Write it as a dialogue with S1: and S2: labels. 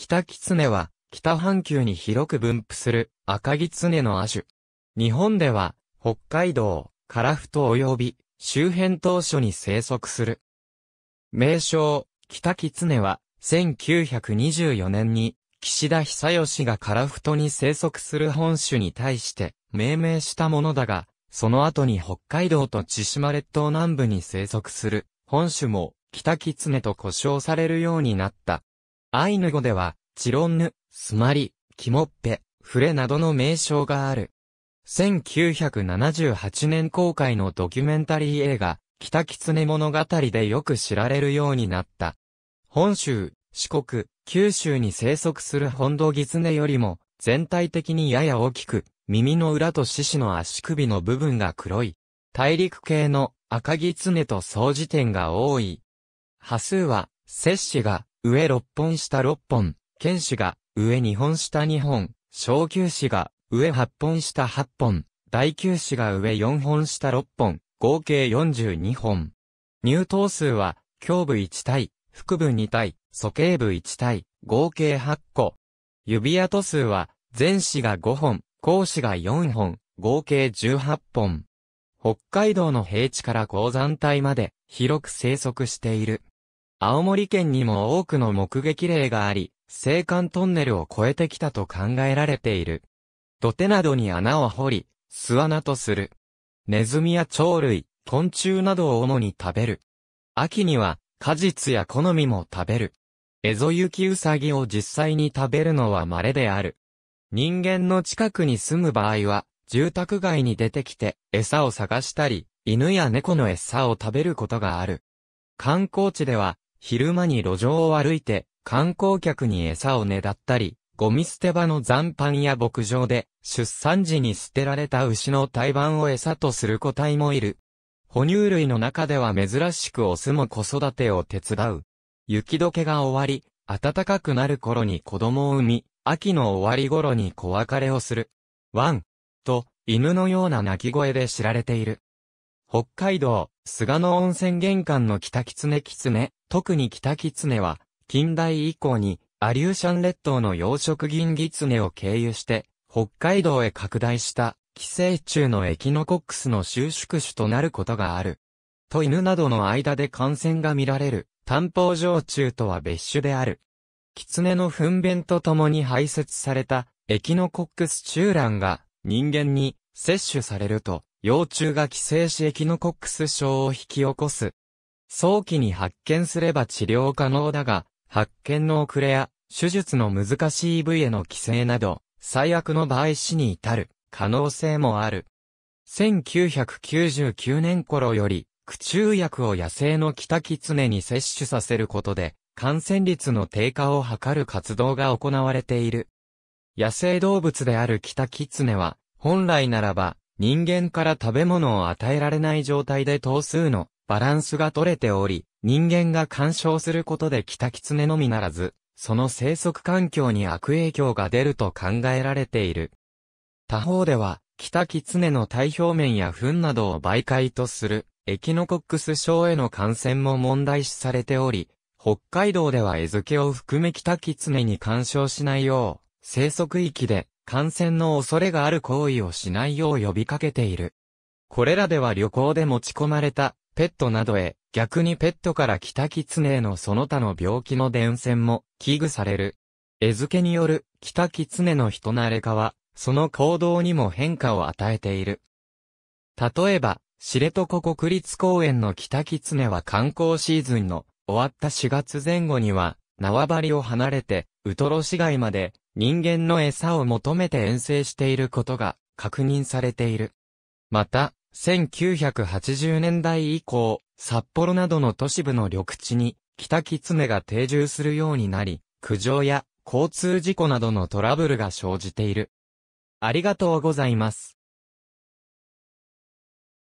S1: 北狐は、北半球に広く分布する赤狐の亜種。日本では、北海道、フト及び周辺島所に生息する。名称、北狐は、1924年に、岸田久義がフトに生息する本種に対して命名したものだが、その後に北海道と千島列島南部に生息する本種も北狐と呼称されるようになった。アイヌ語では、チロンヌ、スマリ、キモッペ、フレなどの名称がある。1978年公開のドキュメンタリー映画、北狐物語でよく知られるようになった。本州、四国、九州に生息する本土狐よりも、全体的にやや大きく、耳の裏と獅子の足首の部分が黒い。大陸系の赤狐と相似点が多い。波数は、摂氏が上6本下6本、剣士が上2本下2本、小球士が上8本下8本、大球士が上4本下6本、合計42本。入刀数は、胸部1対、腹部2対、鼠径部1対、合計8個。指跡数は、前士が5本、後肢が4本、合計18本。北海道の平地から鉱山帯まで広く生息している。青森県にも多くの目撃例があり、青函トンネルを越えてきたと考えられている。土手などに穴を掘り、巣穴とする。ネズミや鳥類、昆虫などを主に食べる。秋には、果実や好みも食べる。エゾユキウサギを実際に食べるのは稀である。人間の近くに住む場合は、住宅街に出てきて餌を探したり、犬や猫の餌を食べることがある。観光地では、昼間に路上を歩いて、観光客に餌をねだったり、ゴミ捨て場の残飯や牧場で、出産時に捨てられた牛の胎盤を餌とする個体もいる。哺乳類の中では珍しくオスも子育てを手伝う。雪解けが終わり、暖かくなる頃に子供を産み、秋の終わり頃に子別れをする。ワン、と、犬のような鳴き声で知られている。北海道、菅野温泉玄関の北ツネ。特に北キツネは、近代以降に、アリューシャン列島の養殖銀ギツネを経由して、北海道へ拡大した、寄生虫のエキノコックスの収縮種となることがある。と犬などの間で感染が見られる、単胞常虫とは別種である。狐の糞便と共に排泄された、エキノコックス虫卵が、人間に、摂取されると、幼虫が寄生しエキノコックス症を引き起こす、早期に発見すれば治療可能だが、発見の遅れや、手術の難しい部位への規制など、最悪の場合死に至る可能性もある。1999年頃より、駆虫薬を野生のキタキツネに摂取させることで、感染率の低下を図る活動が行われている。野生動物であるキタキツネは、本来ならば、人間から食べ物を与えられない状態で頭数のバランスが取れており、人間が干渉することでキタキツネのみならず、その生息環境に悪影響が出ると考えられている。他方では、キタキツネの体表面や糞などを媒介とする、エキノコックス症への感染も問題視されており、北海道では餌付けを含めキタキツネに干渉しないよう、生息域で感染の恐れがある行為をしないよう呼びかけている。これらでは旅行で持ち込まれたペットなどへ、逆にペットから来たキツネへのその他の病気の伝染も危惧される。餌付けによるキタキツネの人慣れ化は、その行動にも変化を与えている。例えば、知床国立公園のキタキツネは観光シーズンの終わった4月前後には、縄張りを離れて、ウトロ市街まで人間の餌を求めて遠征していることが確認されている。また、1980年代以降、札幌などの都市部の緑地に、北キツネが定住するようになり、苦情や交通事故などのトラブルが生じている。ありがとうございます。